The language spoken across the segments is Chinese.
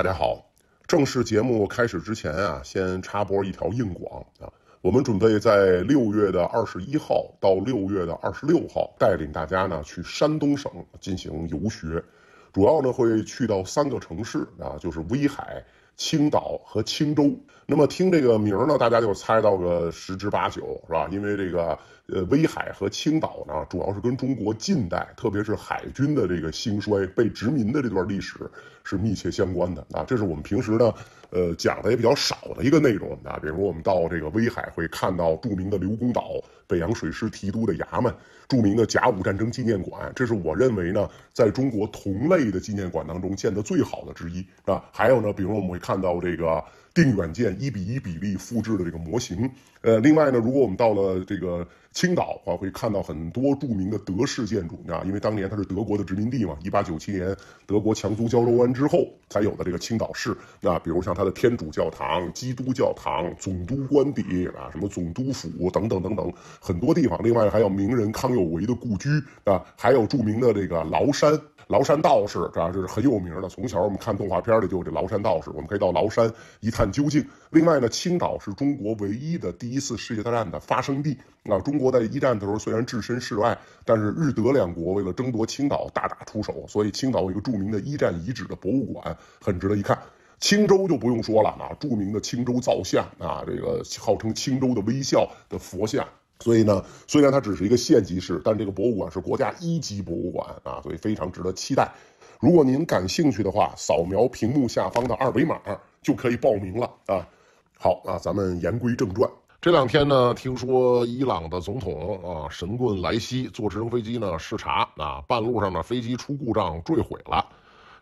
大家好，正式节目开始之前啊，先插播一条硬广啊。我们准备在六月的二十一号到六月的二十六号，带领大家呢去山东省进行游学，主要呢会去到三个城市啊，就是威海。青岛和青州，那么听这个名儿呢，大家就猜到个十之八九，是吧？因为这个呃，威海和青岛呢，主要是跟中国近代，特别是海军的这个兴衰、被殖民的这段历史是密切相关的啊。这是我们平时呢，呃，讲的也比较少的一个内容啊。比如我们到这个威海会看到著名的刘公岛、北洋水师提督的衙门、著名的甲午战争纪念馆，这是我认为呢，在中国同类的纪念馆当中建的最好的之一啊。还有呢，比如我们会看。看到这个。定软件一比一比例复制的这个模型，呃，另外呢，如果我们到了这个青岛啊，会看到很多著名的德式建筑啊，因为当年它是德国的殖民地嘛。一八九七年德国强租胶州湾之后才有的这个青岛市，那比如像它的天主教堂、基督教堂、总督官邸啊，什么总督府等等等等很多地方。另外还有名人康有为的故居啊，还有著名的这个崂山，崂山道士，啊，这是很有名的。从小我们看动画片里就有这崂山道士，我们可以到崂山一探。究竟？另外呢，青岛是中国唯一的第一次世界大战的发生地。啊，中国在一战的时候虽然置身事外，但是日德两国为了争夺青岛大打出手，所以青岛有一个著名的“一战遗址”的博物馆，很值得一看。青州就不用说了啊，著名的青州造像啊，这个号称“青州的微笑”的佛像。所以呢，虽然它只是一个县级市，但这个博物馆是国家一级博物馆啊，所以非常值得期待。如果您感兴趣的话，扫描屏幕下方的二维码。就可以报名了啊！好啊，咱们言归正传。这两天呢，听说伊朗的总统啊，神棍莱西坐直升飞机呢视察啊，半路上呢飞机出故障坠毁了。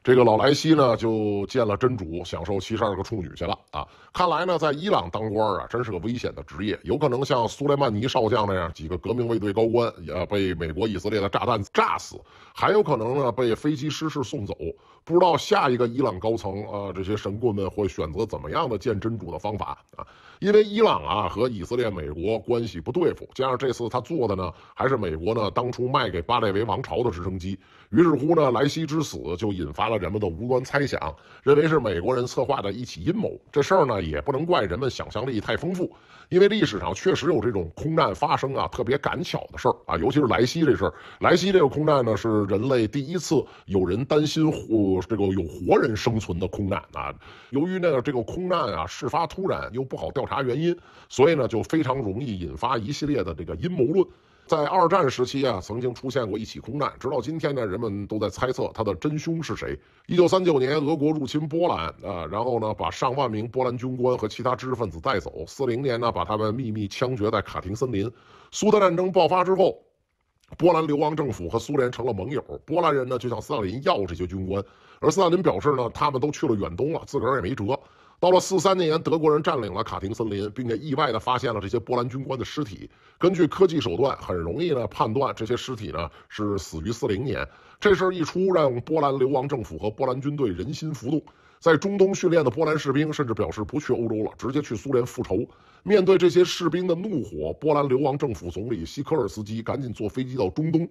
这个老莱西呢，就见了真主，享受七十二个处女去了啊！看来呢，在伊朗当官啊，真是个危险的职业。有可能像苏莱曼尼少将那样，几个革命卫队高官也被美国、以色列的炸弹炸死，还有可能呢，被飞机失事送走。不知道下一个伊朗高层啊，这些神棍们会选择怎么样的见真主的方法啊？因为伊朗啊和以色列、美国关系不对付，加上这次他做的呢还是美国呢当初卖给巴列维王朝的直升机，于是乎呢，莱西之死就引发了。人们的无端猜想，认为是美国人策划的一起阴谋。这事儿呢，也不能怪人们想象力太丰富，因为历史上确实有这种空难发生啊，特别赶巧的事儿啊，尤其是莱西这事儿。莱西这个空难呢，是人类第一次有人担心活这个有活人生存的空难啊。由于呢这个空难啊事发突然，又不好调查原因，所以呢就非常容易引发一系列的这个阴谋论。在二战时期啊，曾经出现过一起空战，直到今天呢，人们都在猜测他的真凶是谁。一九三九年，俄国入侵波兰啊，然后呢，把上万名波兰军官和其他知识分子带走。四零年呢，把他们秘密枪决在卡廷森林。苏德战争爆发之后，波兰流亡政府和苏联成了盟友，波兰人呢就向斯大林要这些军官，而斯大林表示呢，他们都去了远东了，自个儿也没辙。到了四三年，德国人占领了卡廷森林，并且意外地发现了这些波兰军官的尸体。根据科技手段，很容易呢判断这些尸体呢是死于四零年。这事儿一出，让波兰流亡政府和波兰军队人心浮动。在中东训练的波兰士兵甚至表示不去欧洲了，直接去苏联复仇。面对这些士兵的怒火，波兰流亡政府总理希科尔斯基赶紧坐飞机到中东，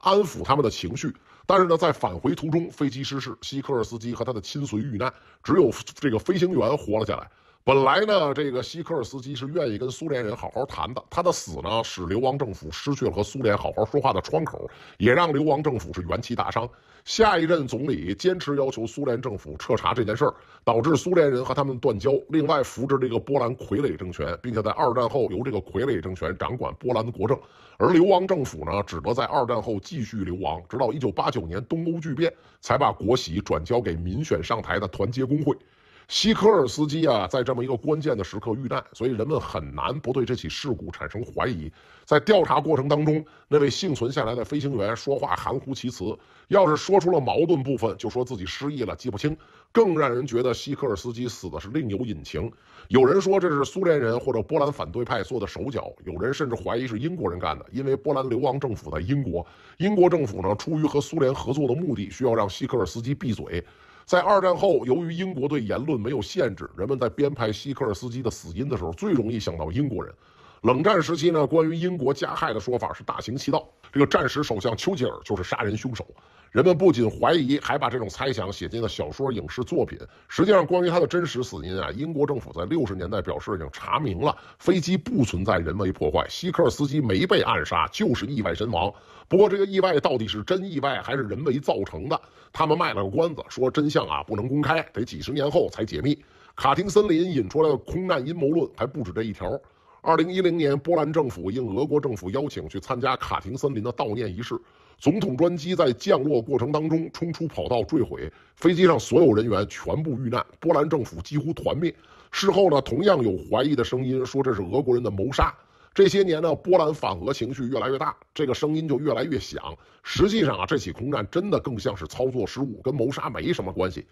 安抚他们的情绪。但是呢，在返回途中飞机失事，希科尔斯基和他的亲随遇难，只有这个飞行员活了下来。本来呢，这个西科尔斯基是愿意跟苏联人好好谈的。他的死呢，使流亡政府失去了和苏联好好说话的窗口，也让流亡政府是元气大伤。下一任总理坚持要求苏联政府彻查这件事儿，导致苏联人和他们断交。另外，扶植这个波兰傀儡政权，并且在二战后由这个傀儡政权掌管波兰的国政，而流亡政府呢，只得在二战后继续流亡，直到一九八九年东欧巨变，才把国玺转交给民选上台的团结工会。西科尔斯基啊，在这么一个关键的时刻遇难，所以人们很难不对这起事故产生怀疑。在调查过程当中，那位幸存下来的飞行员说话含糊其辞，要是说出了矛盾部分，就说自己失忆了，记不清。更让人觉得西科尔斯基死的是另有隐情。有人说这是苏联人或者波兰反对派做的手脚，有人甚至怀疑是英国人干的，因为波兰流亡政府在英国，英国政府呢出于和苏联合作的目的，需要让西科尔斯基闭嘴。在二战后，由于英国对言论没有限制，人们在编排希克尔斯基的死因的时候，最容易想到英国人。冷战时期呢，关于英国加害的说法是大行其道。这个战时首相丘吉尔就是杀人凶手，人们不仅怀疑，还把这种猜想写进了小说、影视作品。实际上，关于他的真实死因啊，英国政府在六十年代表示已经查明了，飞机不存在人为破坏，希克尔斯基没被暗杀，就是意外身亡。不过，这个意外到底是真意外还是人为造成的？他们卖了个关子，说真相啊不能公开，得几十年后才解密。卡廷森林引出来的空难阴谋论还不止这一条。二零一零年，波兰政府应俄国政府邀请去参加卡廷森林的悼念仪式，总统专机在降落过程当中冲出跑道坠毁，飞机上所有人员全部遇难，波兰政府几乎团灭。事后呢，同样有怀疑的声音说这是俄国人的谋杀。这些年呢，波兰反俄情绪越来越大，这个声音就越来越响。实际上啊，这起空战真的更像是操作失误，跟谋杀没什么关系。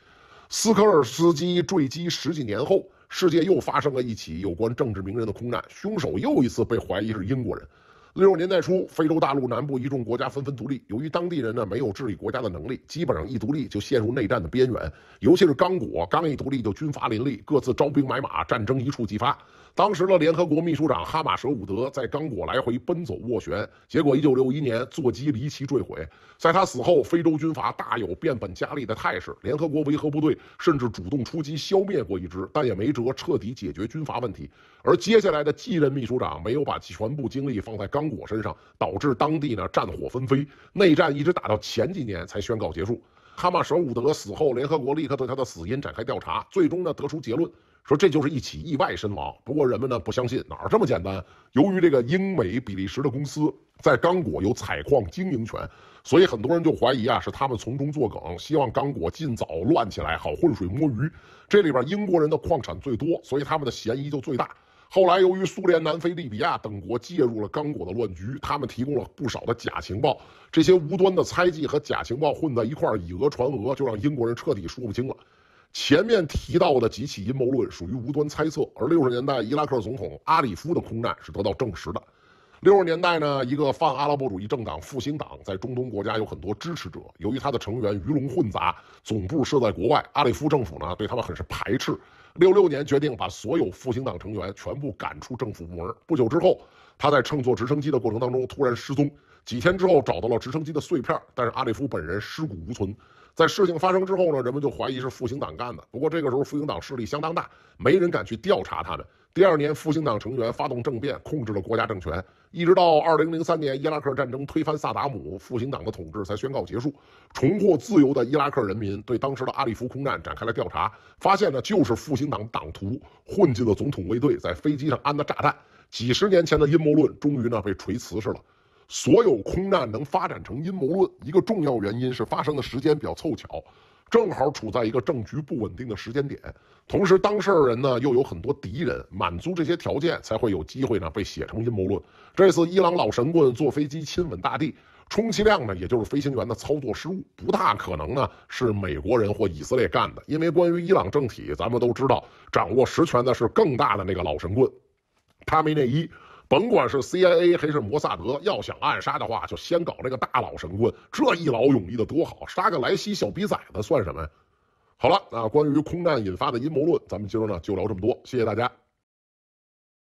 斯科尔斯基坠机十几年后。世界又发生了一起有关政治名人的空难，凶手又一次被怀疑是英国人。六十年代初，非洲大陆南部一众国家纷纷独立，由于当地人呢没有治理国家的能力，基本上一独立就陷入内战的边缘，尤其是刚果，刚一独立就军阀林立，各自招兵买马，战争一触即发。当时的联合国秘书长哈马舍伍德在刚果来回奔走斡旋，结果1961年座机离奇坠毁。在他死后，非洲军阀大有变本加厉的态势，联合国维和部队甚至主动出击消灭过一支，但也没辙彻底解决军阀问题。而接下来的继任秘书长没有把全部精力放在刚果身上，导致当地呢战火纷飞，内战一直打到前几年才宣告结束。哈马舍伍德死后，联合国立刻对他的死因展开调查，最终呢得出结论。说这就是一起意外身亡，不过人们呢不相信，哪儿这么简单？由于这个英美比利时的公司在刚果有采矿经营权，所以很多人就怀疑啊，是他们从中作梗，希望刚果尽早乱起来，好浑水摸鱼。这里边英国人的矿产最多，所以他们的嫌疑就最大。后来由于苏联、南非、利比亚等国介入了刚果的乱局，他们提供了不少的假情报，这些无端的猜忌和假情报混在一块儿，以讹传讹，就让英国人彻底说不清了。前面提到的几起阴谋论属于无端猜测，而六十年代伊拉克总统阿里夫的空战是得到证实的。六十年代呢，一个泛阿拉伯主义政党复兴党在中东国家有很多支持者，由于他的成员鱼龙混杂，总部设在国外，阿里夫政府呢对他们很是排斥。六六年决定把所有复兴党成员全部赶出政府部门。不久之后，他在乘坐直升机的过程当中突然失踪，几天之后找到了直升机的碎片，但是阿里夫本人尸骨无存。在事情发生之后呢，人们就怀疑是复兴党干的。不过这个时候复兴党势力相当大，没人敢去调查他们。第二年，复兴党成员发动政变，控制了国家政权。一直到2003年伊拉克战争推翻萨达姆，复兴党的统治才宣告结束。重获自由的伊拉克人民对当时的阿里夫空战展开了调查，发现呢，就是复兴党党徒混进了总统卫队，在飞机上安的炸弹。几十年前的阴谋论终于呢被锤瓷实了。所有空难能发展成阴谋论，一个重要原因是发生的时间比较凑巧，正好处在一个政局不稳定的时间点。同时，当事人呢又有很多敌人，满足这些条件才会有机会呢被写成阴谋论。这次伊朗老神棍坐飞机亲吻大地，充其量呢也就是飞行员的操作失误，不大可能呢是美国人或以色列干的。因为关于伊朗政体，咱们都知道，掌握实权的是更大的那个老神棍，他没内衣。甭管是 CIA 还是摩萨德，要想暗杀的话，就先搞这个大佬神棍，这一劳永逸的多好，杀个莱西小逼崽子算什么呀？好了，那关于空难引发的阴谋论，咱们今儿呢就聊这么多，谢谢大家。